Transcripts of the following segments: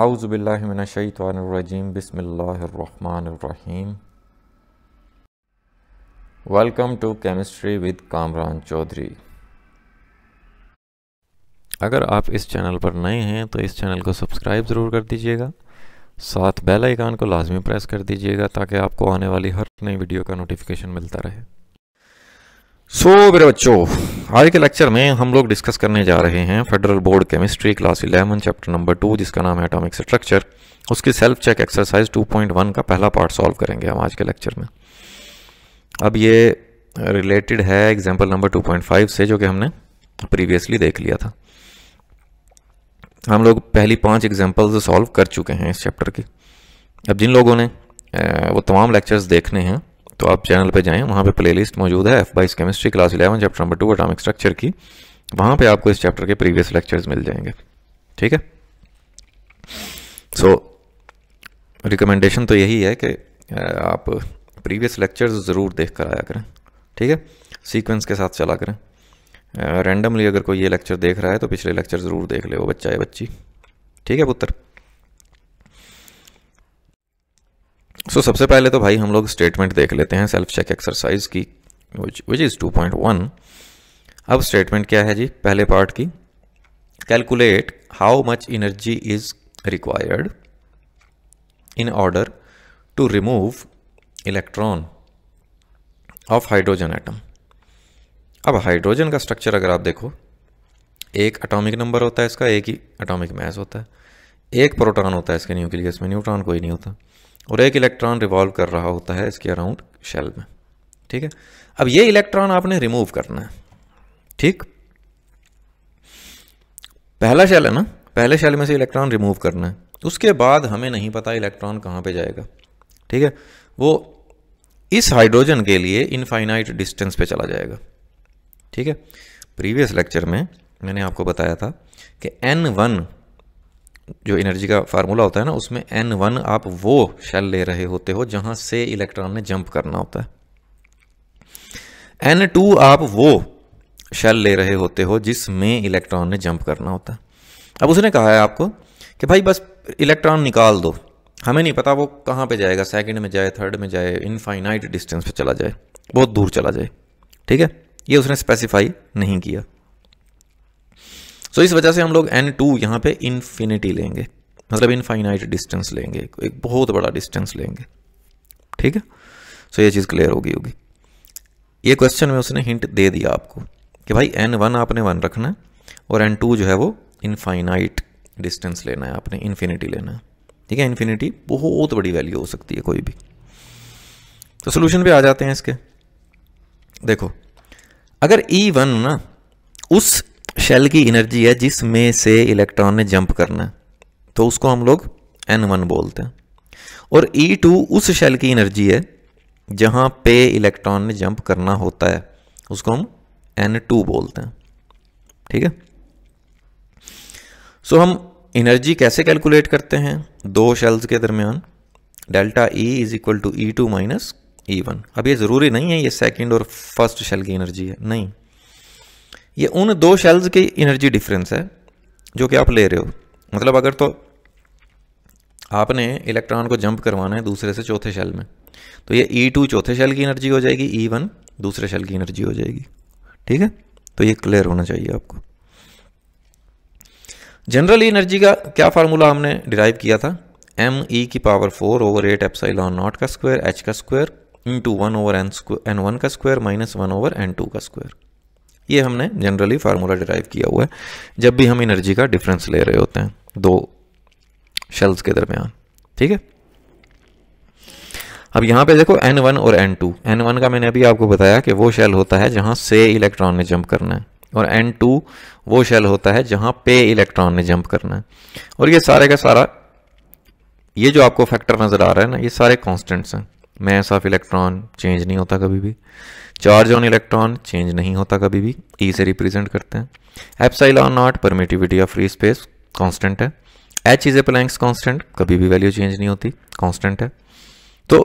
आउज़बिल्लिमिनशैतरजीम बसमीम welcome to chemistry with Kamran Chaudhry अगर आप इस चैनल पर नए हैं तो इस चैनल को सब्सक्राइब ज़रूर कर दीजिएगा साथ बेल आइकान को लाजमी प्रेस कर दीजिएगा ताकि आपको आने वाली हर नई वीडियो का नोटिफिकेशन मिलता रहे सो so, मेरे बच्चों आज के लेक्चर में हम लोग डिस्कस करने जा रहे हैं federal board chemistry class 11 chapter number two जिसका नाम है एटॉमिक स्ट्रक्चर उसकी सेल्फ चेक एक्सरसाइज 2.1 का पहला पार्ट सॉल्व करेंगे हम आज के लेक्चर में अब ये रिलेटेड है एग्जाम्पल नंबर 2.5 से जो कि हमने प्रीवियसली देख लिया था हम लोग पहली पाँच एग्जाम्पल्स सॉल्व कर चुके हैं इस चैप्टर की अब जिन लोगों ने वो तमाम लेक्चर्स देखने हैं तो आप चैनल पर जाएं वहाँ पे प्लेलिस्ट मौजूद है एफ बाइस chemistry class eleven chapter number two atomic structure की वहाँ पे आपको इस चैप्टर के प्रीवियस लेक्चर्स मिल जाएंगे ठीक है सो so, रिकमेंडेशन तो यही है कि आप प्रीवियस लेक्चर्स ज़रूर देख कर आया करें ठीक है सीक्वेंस के साथ चला करें रैंडमली अगर कोई ये लेक्चर देख रहा है तो पिछले लेक्चर ज़रूर देख ले वो बच्चा है बच्ची ठीक है पुत्र सो so, सबसे पहले तो भाई हम लोग स्टेटमेंट देख लेते हैं सेल्फ चेक एक्सरसाइज की which is two point one अब स्टेटमेंट क्या है जी पहले पार्ट की calculate how much energy is required in order to remove electron of hydrogen atom अब हाइड्रोजन का स्ट्रक्चर अगर आप देखो एक एटॉमिक नंबर होता है इसका एक ही एटॉमिक मैस होता है एक प्रोटॉन होता है इसके न्यूक्लियस में न्यूट्रॉन कोई नहीं होता और एक इलेक्ट्रॉन रिवॉल्व कर रहा होता है इसके अराउंड शेल में ठीक है अब ये इलेक्ट्रॉन आपने रिमूव करना है ठीक पहला शेल है ना पहले शेल में से इलेक्ट्रॉन रिमूव करना है उसके बाद हमें नहीं पता इलेक्ट्रॉन कहाँ पे जाएगा ठीक है वो इस हाइड्रोजन के लिए इनफाइनाइट डिस्टेंस पे चला जाएगा ठीक है प्रीवियस लेक्चर में मैंने आपको बताया था कि एन वन जो एनर्जी का फार्मूला होता है ना उसमें एन वन आप वो शेल ले रहे होते हो जहां से इलेक्ट्रॉन ने जंप करना होता है एन टू आप वो शेल ले रहे होते हो जिसमें इलेक्ट्रॉन ने जंप करना होता है अब उसने कहा है आपको कि भाई बस इलेक्ट्रॉन निकाल दो हमें नहीं पता वो कहाँ पे जाएगा सेकंड में जाए थर्ड में जाए इनफाइनाइट डिस्टेंस पे चला जाए बहुत दूर चला जाए ठीक है ये उसने स्पेसिफाई नहीं किया सो so, इस वजह से हम लोग एन टू यहाँ पे इन्फिनिटी लेंगे मतलब इनफाइनाइट डिस्टेंस लेंगे एक बहुत बड़ा डिस्टेंस लेंगे ठीक है सो ये चीज़ क्लियर होगी होगी ये क्वेश्चन में उसने हिंट दे दिया आपको कि भाई एन वन आपने वन रखना है और एन टू जो है वो इनफाइनाइट डिस्टेंस लेना है आपने इन्फिनिटी लेना है ठीक है इन्फिनिटी बहुत बड़ी वैल्यू हो सकती है कोई भी तो सोल्यूशन भी आ जाते हैं इसके देखो अगर ई e वन ना उस शेल की एनर्जी है जिसमें से इलेक्ट्रॉन ने जंप करना है तो उसको हम लोग एन वन बोलते हैं और ई e टू उस शेल की एनर्जी है जहाँ पे इलेक्ट्रॉन ने जंप करना होता है उसको हम एन टू बोलते हैं ठीक है सो so, हम एनर्जी कैसे कैलकुलेट करते हैं दो शेल्स के दरमियान delta E is equal to E two minus E one अब ये ज़रूरी नहीं है ये सेकेंड और फर्स्ट शेल की एनर्जी है नहीं ये उन दो शेल्स की एनर्जी डिफरेंस है जो कि आप ले रहे हो मतलब अगर तो आपने इलेक्ट्रॉन को जंप करवाना है दूसरे से चौथे शेल में तो ये ई e टू चौथे शेल की एनर्जी हो जाएगी ई e वन दूसरे शेल की एनर्जी हो जाएगी ठीक है तो ये क्लियर होना चाहिए आपको जनरल एनर्जी का क्या फार्मूला हमने डिराइव किया था एम ई की power four over eight epsilon naught का स्क्वायर एच का square into one over N square N one का square minus one over N two का स्क्वायर ये हमने जनरली फार्मूला डिराइव किया हुआ है जब भी हम एनर्जी का डिफरेंस ले रहे होते हैं दो शेल्स के दरमियान ठीक है अब यहाँ पे देखो N1 और N2 N1 का मैंने अभी आपको बताया कि वो शेल होता है जहाँ से इलेक्ट्रॉन ने जंप करना है और N2 वो शेल होता है जहाँ पे इलेक्ट्रॉन ने जंप करना है और ये सारे का सारा ये जो आपको फैक्टर नज़र आ रहा है ना ये सारे कॉन्स्टेंट्स हैं मैस ऑफ इलेक्ट्रॉन चेंज नहीं होता कभी भी चार्ज ऑन इलेक्ट्रॉन चेंज नहीं होता कभी भी ई e से रिप्रेजेंट करते हैं on naught permittivity of free space constant है H is a Planck's constant कभी भी वैल्यू चेंज नहीं होती कॉन्स्टेंट है तो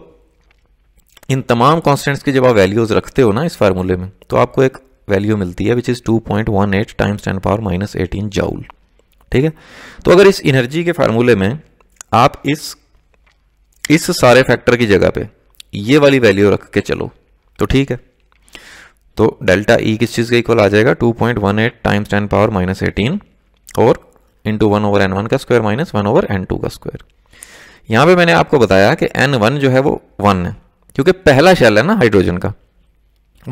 इन तमाम कॉन्स्टेंट्स की जब आप वैल्यूज रखते हो ना इस फार्मूले में तो आपको एक वैल्यू मिलती है which is two point one eight times ten power minus eighteen joule ठीक है तो अगर इस एनर्जी के फार्मूले में आप इस इस सारे फैक्टर की जगह पे ये वाली वैल्यू रख के चलो तो ठीक है तो डेल्टा ई e किस चीज़ का इक्वल आ जाएगा 2.18 point one eight times ten power minus eighteen और into one over N one का square minus one over N two का स्क्वायर यहाँ पे मैंने आपको बताया कि एन वन जो है वो वन है क्योंकि पहला शेल है ना हाइड्रोजन का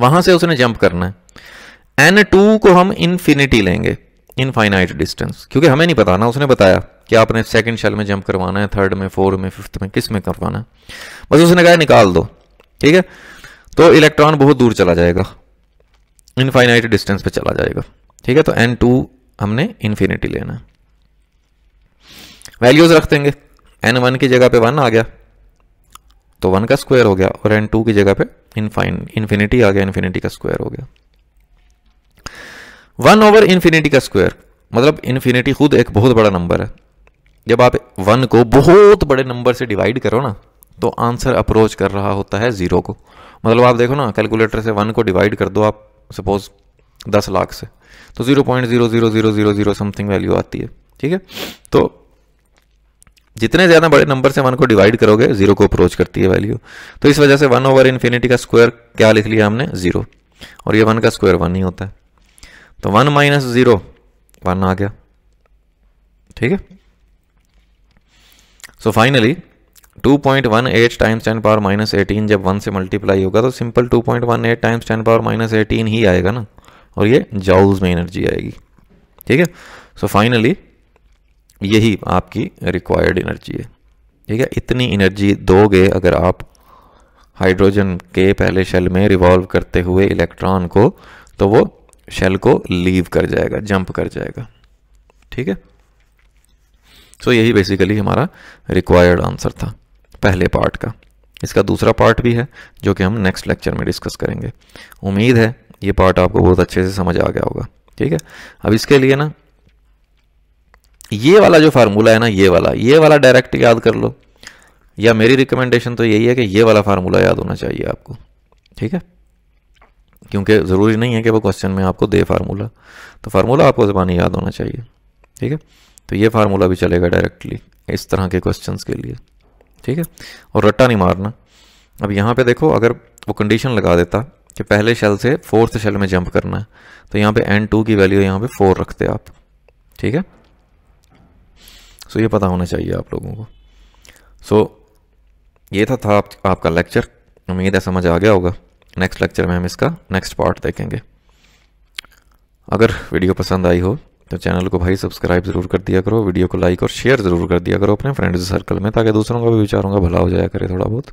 वहां से उसने जंप करना है एन टू को हम इन्फिनिटी लेंगे इनफाइनाइट डिस्टेंस क्योंकि हमें नहीं पता ना उसने बताया कि आपने सेकंड शेल में जंप करवाना है थर्ड में फोर्थ में फिफ्थ में किस में करवाना है बस उसने कहा निकाल दो ठीक है तो इलेक्ट्रॉन बहुत दूर चला जाएगा इनफाइनाइट डिस्टेंस पे चला जाएगा ठीक है तो एन टू हमने इन्फिनिटी लेना है वैल्यूज रख देंगे एन वन की जगह पे वन आ गया तो वन का स्क्वायर हो गया और एन टू की जगह पे इनफाइन इन्फिनिटी आ गया इन्फिनिटी का स्क्वायर हो गया वन ओवर इन्फिनिटी का स्क्वायर मतलब इन्फिनिटी खुद एक बहुत बड़ा नंबर है जब आप वन को बहुत बड़े नंबर से डिवाइड करो ना तो आंसर अप्रोच कर रहा होता है ज़ीरो को मतलब आप देखो ना कैलकुलेटर से वन को डिवाइड कर दो आप सपोज दस लाख से तो zero point zero zero zero zero zero something value आती है ठीक है तो जितने ज़्यादा बड़े नंबर से वन को डिवाइड करोगे जीरो को अप्रोच करती है वैल्यू तो इस वजह से वन ओवर इन्फिनिटी का स्क्वायर क्या लिख लिया हमने जीरो और ये वन का स्क्वायर वन ही होता है तो वन माइनस ज़ीरो वन आ गया ठीक है so finally 2.18 times ten power minus eighteen जब वन से मल्टीप्लाई होगा तो simple 2.18 times ten power minus eighteen ही आएगा ना और ये जाउल्स में एनर्जी आएगी ठीक है सो फाइनली यही आपकी रिक्वायर्ड एनर्जी है ठीक है इतनी एनर्जी दोगे अगर आप हाइड्रोजन के पहले शेल में रिवॉल्व करते हुए इलेक्ट्रॉन को तो वो शेल को लीव कर जाएगा जंप कर जाएगा ठीक है सो so, यही बेसिकली हमारा रिक्वायर्ड आंसर था पहले पार्ट का इसका दूसरा पार्ट भी है जो कि हम नेक्स्ट लेक्चर में डिस्कस करेंगे उम्मीद है ये पार्ट आपको बहुत अच्छे से समझ आ गया होगा ठीक है अब इसके लिए ना ये वाला जो फार्मूला है ना ये वाला ये वाला डायरेक्ट याद कर लो या मेरी रिकमेंडेशन तो यही है कि ये वाला फार्मूला याद होना चाहिए आपको ठीक है क्योंकि ज़रूरी नहीं है कि वो क्वेश्चन में आपको दे फार्मूला तो फार्मूला आपको ज़बानी याद होना चाहिए ठीक है तो ये फार्मूला भी चलेगा डायरेक्टली इस तरह के क्वेश्चंस के लिए ठीक है और रट्टा नहीं मारना अब यहाँ पे देखो अगर वो कंडीशन लगा देता कि पहले शेल से फोर्थ शेल में जंप करना है तो यहाँ पे एन टू की वैल्यू यहाँ पे फोर रखते आप ठीक है सो ये पता होना चाहिए आप लोगों को सो ये था, था आप, आपका लेक्चर उम्मीद है समझ आ गया होगा नेक्स्ट लेक्चर में हम इसका नेक्स्ट पार्ट देखेंगे अगर वीडियो पसंद आई हो तो चैनल को भाई सब्सक्राइब ज़रूर कर दिया करो वीडियो को लाइक और शेयर ज़रूर कर दिया करो अपने फ्रेंड्स सर्कल में ताकि दूसरों का भी विचारों का भला हो जाया करे थोड़ा बहुत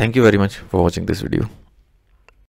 thank you very much for watching this video